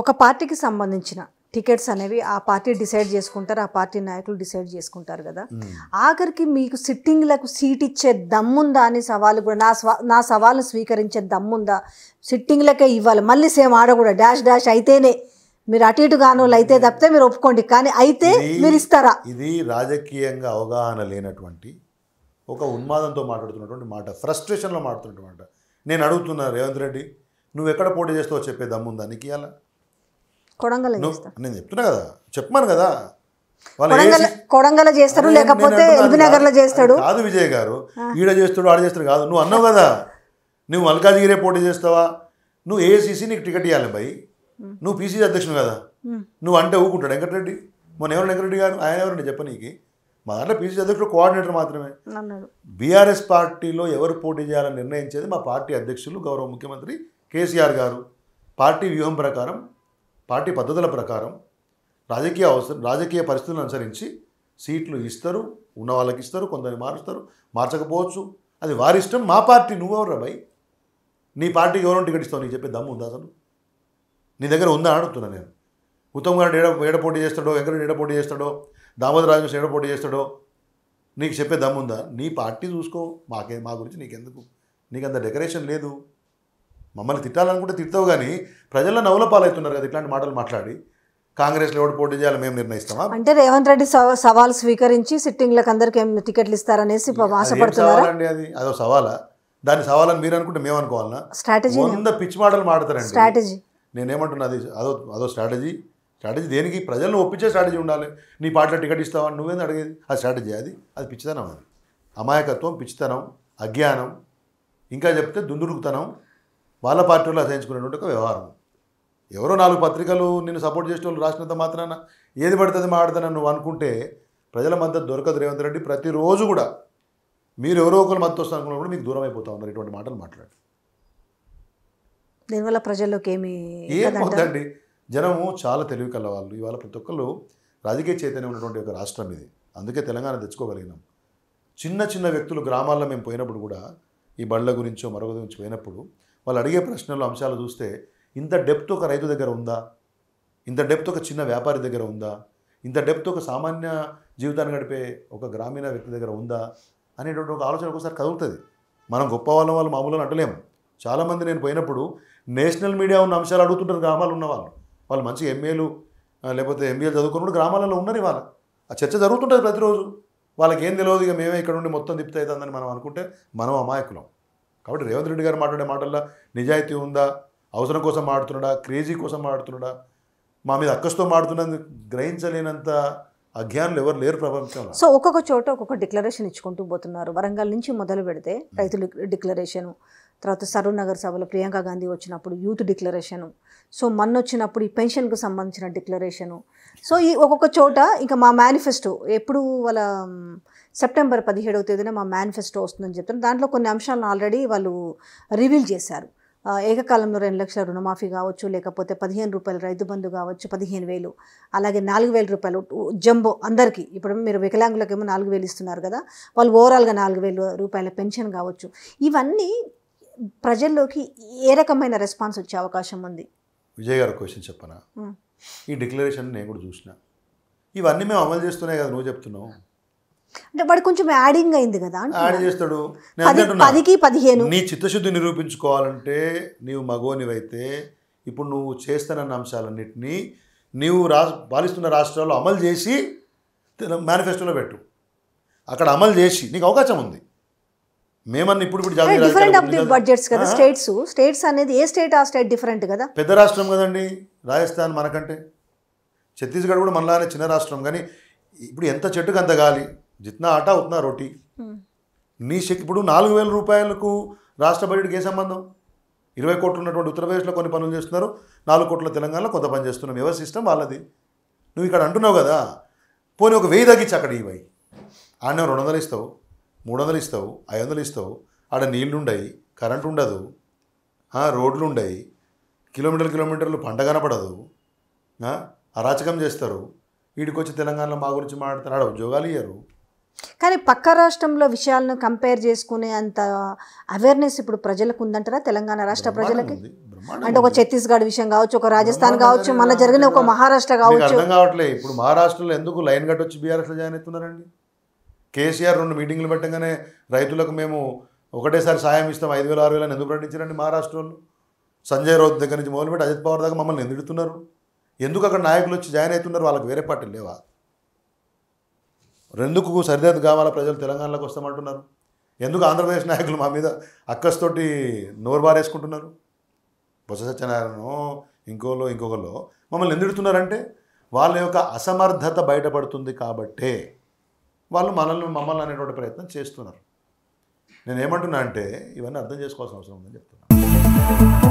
ఒక పార్టీకి సంబంధించిన టికెట్స్ అనేవి ఆ పార్టీ డిసైడ్ చేసుకుంటారు ఆ పార్టీ నాయకులు డిసైడ్ చేసుకుంటారు కదా ఆఖరికి మీకు సిట్టింగ్లకు సీట్ ఇచ్చే దమ్ముందా అని సవాలు కూడా నా స్వా నా సవాలు స్వీకరించే దమ్ముందా సిట్టింగ్లకే ఇవ్వాలి మళ్ళీ సేమ్ ఆడ కూడా డాష్ డాష్ అయితేనే మీరు అటు ఇటు కానోళ్ళు అయితే తప్పితే మీరు ఒప్పుకోండి కానీ అయితే మీరు ఇస్తారా ఇది రాజకీయంగా అవగాహన లేనటువంటి ఒక ఉన్మాదంతో మాట్లాడుతున్నటువంటి మాట ఫ్రస్ట్రేషన్లో మాట్లాడుతున్నటువంటి మాట నేను అడుగుతున్నా రేవంత్ రెడ్డి నువ్వు ఎక్కడ పోటీ చేస్తావో చెప్పే దమ్ముందా నీకు ఇవ్వాలా నేను చెప్తున్నా కదా చెప్పమాను కదా కొడంగల చేస్తాడు లేకపోతే నగర్ లో చేస్తాడు కాదు విజయ్ గారు ఈడ చేస్తాడు ఆడ చేస్తాడు కాదు నువ్వు అన్నావు కదా నువ్వు మల్కాజిగిరే పోటీ చేస్తావా నువ్వు ఏసీసీ నీకు టికెట్ ఇవ్వాలి భయ్ నువ్వు పీసీసీ అధ్యక్షుడు కదా నువ్వు అంటే ఊకుంటాడు వెంకటరెడ్డి మొన్న ఎవరు వెంకటరెడ్డి గారు ఆయన ఎవరండి చెప్ప నీకు మా దాంట్లో పీసీసీ అధ్యక్షుడు కోఆర్డినేటర్ మాత్రమే బీఆర్ఎస్ పార్టీలో ఎవరు పోటీ చేయాలని నిర్ణయించేది మా పార్టీ అధ్యక్షులు గౌరవ ముఖ్యమంత్రి కేసీఆర్ గారు పార్టీ వ్యూహం ప్రకారం పార్టీ పద్ధతుల ప్రకారం రాజకీయ అవసరం రాజకీయ పరిస్థితులను అనుసరించి సీట్లు ఇస్తారు ఉన్న వాళ్ళకి ఇస్తారు కొందరిని మారుస్తారు మార్చకపోవచ్చు అది వారి ఇష్టం మా పార్టీ నువ్వెవరు రాబాయి నీ పార్టీ ఎవరో టికెట్ ఇస్తావు నీకు చెప్పే దమ్ము ఉందా అసలు నీ దగ్గర ఉందా అడుగుతున్నా నేను ఉత్తమ్ గారు ఏడ ఏడపోటీ చేస్తాడో వెంకటరెడ్డి ఏడపోటీ చేస్తాడో దామోదర రాజేష్ ఏడపోటీ చేస్తాడో నీకు చెప్పే దమ్ముందా నీ పార్టీ చూసుకో మాకే మా గురించి నీకెందుకు నీకు అంత డెకరేషన్ లేదు మమ్మల్ని తిట్టాలనుకుంటే తిట్టవు కానీ ప్రజల్లో నవ్వుల పాలవుతున్నారు కదా ఇట్లాంటి మాటలు మాట్లాడి కాంగ్రెస్లో ఎవడు పోటీ చేయాలి మేము నిర్ణయిస్తామా అంటే రేవంత్ రెడ్డి సవాల్ స్వీకరించి సిట్టింగ్లకు అందరికీ టికెట్లు ఇస్తారనేసి ఆశపడుతున్నారండి అది అదో సవాలా దాని సవాలని మీరు అనుకుంటే మేము అనుకోవాలన్నా స్ట్రాటజీ వంద పిచ్చి మాటలు మాట్లాడతారండి స్ట్రాటజీ నేనేమంటున్నా అది అదో అదో స్ట్రాటజీ స్ట్రాటజీ దేనికి ప్రజలను ఒప్పించే స్ట్రాటజీ ఉండాలి నీ పాటలో టికెట్ ఇస్తావా నువ్వేం అడిగేది అది స్ట్రాటజీ అది అది పిచ్చితనం అది అమాయకత్వం పిచ్చితనం అజ్ఞానం ఇంకా చెప్తే దుందుడుకుతనం వాళ్ళ పార్టీలో అసహించుకునేటువంటి ఒక వ్యవహారం ఎవరో నాలుగు పత్రికలు నిన్ను సపోర్ట్ చేసిన వాళ్ళు రాసినంత మాత్రాన ఏది పడుతుంది మాడతానని నువ్వు అనుకుంటే ప్రజల మద్దతు దొరకదు రేవంత్ రెడ్డి ప్రతిరోజు కూడా మీరు ఎవరో ఒకరు మద్దతు వస్తారు అనుకున్నప్పుడు మీకు దూరం అయిపోతా ఉన్నారు ఇటువంటి మాటలు మాట్లాడు దీనివల్ల ప్రజల్లోకి ఏమి ఏమవుతుందండి జనము చాలా తెలివి కలవాళ్ళు ఇవాళ ప్రతి ఒక్కళ్ళు రాజకీయ చైతన్యం ఉన్నటువంటి ఒక రాష్ట్రం ఇది అందుకే తెలంగాణ తెచ్చుకోగలిగినాం చిన్న చిన్న వ్యక్తులు గ్రామాల్లో మేము పోయినప్పుడు కూడా ఈ బళ్ళ గురించో మరొక గురించి పోయినప్పుడు వాళ్ళు అడిగే ప్రశ్నలు అంశాలు చూస్తే ఇంత డెప్త్ ఒక రైతు దగ్గర ఉందా ఇంత డెప్త్ ఒక చిన్న వ్యాపారి దగ్గర ఉందా ఇంత డెప్త్ ఒక సామాన్య జీవితాన్ని గడిపే ఒక గ్రామీణ వ్యక్తి దగ్గర ఉందా అనేటువంటి ఒక ఆలోచన ఒకసారి కదులుతుంది మనం గొప్ప వాళ్ళం వాళ్ళు మామూలుగా అంటలేము చాలామంది నేను పోయినప్పుడు నేషనల్ మీడియా ఉన్న అంశాలు అడుగుతుంటారు గ్రామాలు ఉన్న వాళ్ళు వాళ్ళు మంచి ఎంఏలు లేకపోతే ఎంబీఏలు చదువుకున్నప్పుడు గ్రామాలలో ఉన్నారు వాళ్ళు ఆ చర్చ జరుగుతుంటుంది ప్రతిరోజు వాళ్ళకి ఏం తెలియదు ఇక మేమే ఇక్కడ నుండి మొత్తం తిప్పుతాయితుందని మనం అనుకుంటే మనం అమాయకులం కాబట్టి రేవంత్ రెడ్డి గారు మాట్లాడే మాటల్లో నిజాయితీ ఉందా అవసరం కోసం మాడుతున్నాడా క్రేజీ కోసం మాడుతున్నాడా మా మీద అక్కస్తో మాడుతున్నది గ్రహించలేనంత అజ్ఞానులు ఎవరు లేరు ప్రపంచంలో సో ఒక్కొక్క చోట ఒక్కొక్క డిక్లరేషన్ ఇచ్చుకుంటూ పోతున్నారు వరంగల్ నుంచి మొదలు పెడితే రైతుల డిక్లరేషను తర్వాత సరూర్ నగర్ సభలో ప్రియాంక గాంధీ వచ్చినప్పుడు యూత్ డిక్లరేషను సో మొన్న వచ్చినప్పుడు ఈ పెన్షన్కు సంబంధించిన డిక్లరేషను సో ఈ ఒక్కొక్క చోట ఇంకా మా మేనిఫెస్టో ఎప్పుడు వాళ్ళ సెప్టెంబర్ పదిహేడవ తేదీన మా మేనిఫెస్టో వస్తుందని చెప్తున్నారు దాంట్లో కొన్ని అంశాలను ఆల్రెడీ వాళ్ళు రివీల్ చేశారు ఏకకాలంలో రెండు లక్షల రుణమాఫీ కావచ్చు లేకపోతే పదిహేను రూపాయలు రైతు బంధు కావచ్చు పదిహేను వేలు అలాగే నాలుగు వేల రూపాయలు జంబో అందరికీ ఇప్పుడు మీరు వికలాంగులకేమో నాలుగు వేలు ఇస్తున్నారు కదా వాళ్ళు ఓవరాల్గా నాలుగు వేలు రూపాయల పెన్షన్ కావచ్చు ఇవన్నీ ప్రజల్లోకి ఏ రకమైన రెస్పాన్స్ వచ్చే అవకాశం ఉంది విజయ్ గారు క్వశ్చన్ చెప్పనా ఈ డిక్లరేషన్ నేను కూడా చూసిన ఇవన్నీ మేము అమలు చేస్తున్నాయి కదా నువ్వు చెప్తున్నావు అంటే వాడు కొంచెం యాడింగ్ అయింది కదా యాడ్ చేస్తాడు పదికి పదిహేను నీ చిత్తశుద్ధి నిరూపించుకోవాలంటే నీవు మగోనివైతే ఇప్పుడు నువ్వు చేస్తానన్న అంశాలన్నింటినీ నీవు రా పాలిస్తున్న రాష్ట్రాల్లో అమలు చేసి మేనిఫెస్టోలో పెట్టు అక్కడ అమలు చేసి నీకు అవకాశం ఉంది మేమన్న ఇప్పుడు ఇప్పుడు బడ్జెట్స్ కదా స్టేట్స్ స్టేట్స్ అనేది ఏ స్టేట్ ఆ స్టేట్ డిఫరెంట్ కదా పెద్ద రాష్ట్రం కదండి రాజస్థాన్ మనకంటే ఛత్తీస్గఢ్ కూడా మనలానే చిన్న రాష్ట్రం కానీ ఇప్పుడు ఎంత చెట్టుకు అంత గాలి జిత్నా ఆట అవుతున్నా రోటీ నీ శక్తి ఇప్పుడు నాలుగు వేల రూపాయలకు రాష్ట్ర బడ్జెట్కి ఏ సంబంధం ఇరవై కోట్లు ఉన్నటువంటి ఉత్తరప్రదేశ్లో కొన్ని పనులు చేస్తున్నారు నాలుగు కోట్ల తెలంగాణలో కొంత పని చేస్తున్నాం ఎవరి సిస్టమ్ వాళ్ళది నువ్వు ఇక్కడ అంటున్నావు కదా పోనీ ఒక వెయ్యి తగ్గించి అక్కడ ఇవ్వయి ఆడనే రెండు వందలు ఇస్తావు మూడు వందలు ఇస్తావు ఐదు వందలు ఇస్తావు ఆడ నీళ్లుండయి కరెంట్ ఉండదు రోడ్లు ఉండయి కిలోమీటర్లు కిలోమీటర్లు పంట కనపడదు అరాచకం చేస్తారు వీడికొచ్చి తెలంగాణలో మా గురించి మాట్లాడతారు ఆడ ఉద్యోగాలు ఇయ్యారు కానీ పక్క రాష్ట్రంలో విషయాలను కంపేర్ చేసుకునే అంత అవేర్నెస్ ఇప్పుడు ప్రజలకు ఉందంటారా తెలంగాణ రాష్ట్ర ప్రజలకి అంటే ఒక ఛత్తీస్గఢ్ విషయం కావచ్చు ఒక రాజస్థాన్ కావచ్చు మన జరిగిన ఒక మహారాష్ట్ర కావచ్చు కావట్లేదు ఇప్పుడు మహారాష్ట్రలో ఎందుకు లైన్ గట్టి వచ్చి బీఆర్ఎస్లో జాయిన్ అవుతున్నారండి కేసీఆర్ రెండు మీటింగ్లు పెట్టగానే రైతులకు మేము ఒకటేసారి సాయం ఇస్తాం ఐదు వేల ఆరు వేలని ఎందుకు ప్రకటించారండి మహారాష్ట్రలో సంజయ్ రౌత్ దగ్గర నుంచి మొదలుపెట్టి అజిత్ పవార్ దాకా మమ్మల్ని ఎందుకుతున్నారు ఎందుకు అక్కడ నాయకులు వచ్చి జాయిన్ అవుతున్నారు వాళ్ళకి వేరే పార్టీ లేవా రెందుకు సరిదేత కావాలా ప్రజలు తెలంగాణలోకి వస్తామంటున్నారు ఎందుకు ఆంధ్రప్రదేశ్ నాయకులు మా మీద అక్కస్తోటి నోరు బారేసుకుంటున్నారు బొత్స సత్యనారాయణను ఇంకోలో ఇంకొకలో మమ్మల్ని ఎందుడుతున్నారంటే వాళ్ళ యొక్క అసమర్థత బయటపడుతుంది కాబట్టే వాళ్ళు మనల్ని మమ్మల్ని అనేటువంటి ప్రయత్నం చేస్తున్నారు నేనేమంటున్నా అంటే ఇవన్నీ అర్థం చేసుకోవాల్సిన అవసరం ఉందని చెప్తున్నాను